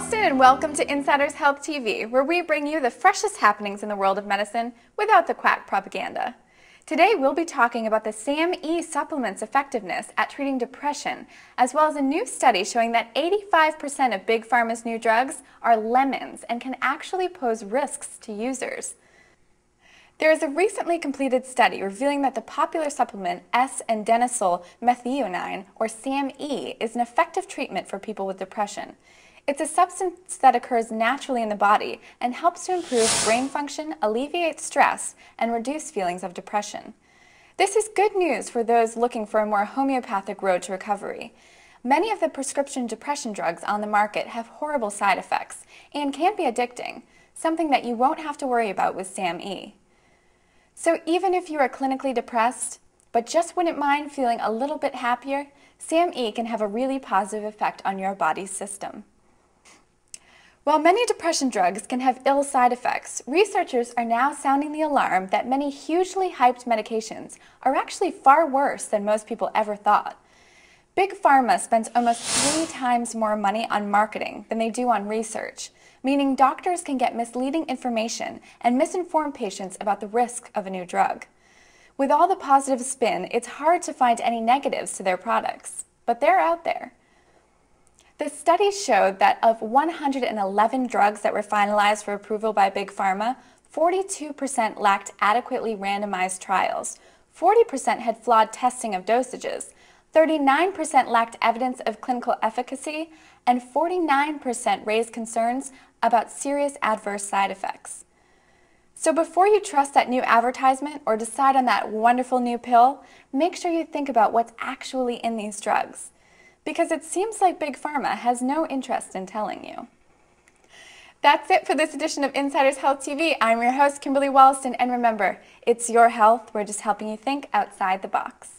Ralston, and welcome to Insiders Health TV, where we bring you the freshest happenings in the world of medicine without the quack propaganda. Today, we'll be talking about the SAMe supplement's effectiveness at treating depression, as well as a new study showing that 85% of Big Pharma's new drugs are lemons and can actually pose risks to users. There is a recently completed study revealing that the popular supplement S-endenosyl methionine, or SAMe, is an effective treatment for people with depression. It's a substance that occurs naturally in the body and helps to improve brain function, alleviate stress, and reduce feelings of depression. This is good news for those looking for a more homeopathic road to recovery. Many of the prescription depression drugs on the market have horrible side effects and can be addicting, something that you won't have to worry about with SAMe. So even if you are clinically depressed, but just wouldn't mind feeling a little bit happier, SAMe can have a really positive effect on your body's system. While many depression drugs can have ill side effects, researchers are now sounding the alarm that many hugely hyped medications are actually far worse than most people ever thought. Big Pharma spends almost three times more money on marketing than they do on research, meaning doctors can get misleading information and misinform patients about the risk of a new drug. With all the positive spin, it's hard to find any negatives to their products, but they're out there studies showed that of 111 drugs that were finalized for approval by Big Pharma, 42% lacked adequately randomized trials, 40% had flawed testing of dosages, 39% lacked evidence of clinical efficacy, and 49% raised concerns about serious adverse side effects. So before you trust that new advertisement or decide on that wonderful new pill, make sure you think about what's actually in these drugs because it seems like Big Pharma has no interest in telling you. That's it for this edition of Insiders Health TV. I'm your host, Kimberly Wollaston, and remember, it's your health. We're just helping you think outside the box.